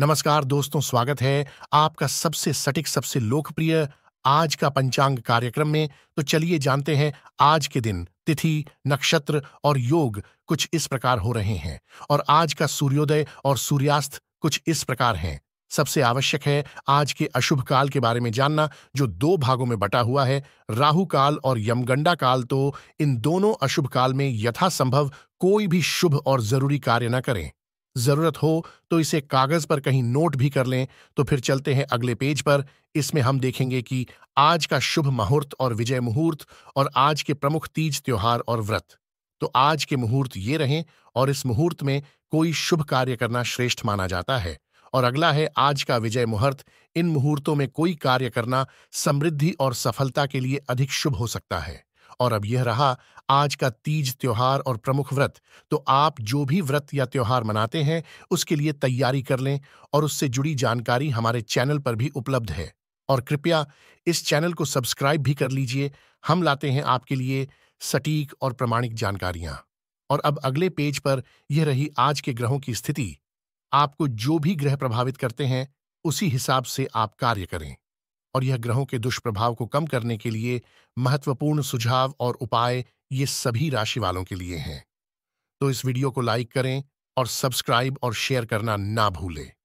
नमस्कार दोस्तों स्वागत है आपका सबसे सटीक सबसे लोकप्रिय आज का पंचांग कार्यक्रम में तो चलिए जानते हैं आज के दिन तिथि नक्षत्र और योग कुछ इस प्रकार हो रहे हैं और आज का सूर्योदय और सूर्यास्त कुछ इस प्रकार हैं सबसे आवश्यक है आज के अशुभ काल के बारे में जानना जो दो भागों में बटा हुआ है राहु काल और यमगंडा काल तो इन दोनों अशुभ काल में यथासंभव कोई भी शुभ और जरूरी कार्य न करें जरूरत हो तो इसे कागज पर कहीं नोट भी कर लें तो फिर चलते हैं अगले पेज पर इसमें हम देखेंगे कि आज का शुभ मुहूर्त और विजय मुहूर्त और आज के प्रमुख तीज त्योहार और व्रत तो आज के मुहूर्त ये रहें और इस मुहूर्त में कोई शुभ कार्य करना श्रेष्ठ माना जाता है और अगला है आज का विजय मुहूर्त इन मुहूर्तों में कोई कार्य करना समृद्धि और सफलता के लिए अधिक शुभ हो सकता है और अब यह रहा आज का तीज त्योहार और प्रमुख व्रत तो आप जो भी व्रत या त्योहार मनाते हैं उसके लिए तैयारी कर लें और उससे जुड़ी जानकारी हमारे चैनल पर भी उपलब्ध है और कृपया इस चैनल को सब्सक्राइब भी कर लीजिए हम लाते हैं आपके लिए सटीक और प्रमाणिक जानकारियां और अब अगले पेज पर यह रही आज के ग्रहों की स्थिति आपको जो भी ग्रह प्रभावित करते हैं उसी हिसाब से आप कार्य करें और यह ग्रहों के दुष्प्रभाव को कम करने के लिए महत्वपूर्ण सुझाव और उपाय ये सभी राशि वालों के लिए हैं तो इस वीडियो को लाइक करें और सब्सक्राइब और शेयर करना ना भूलें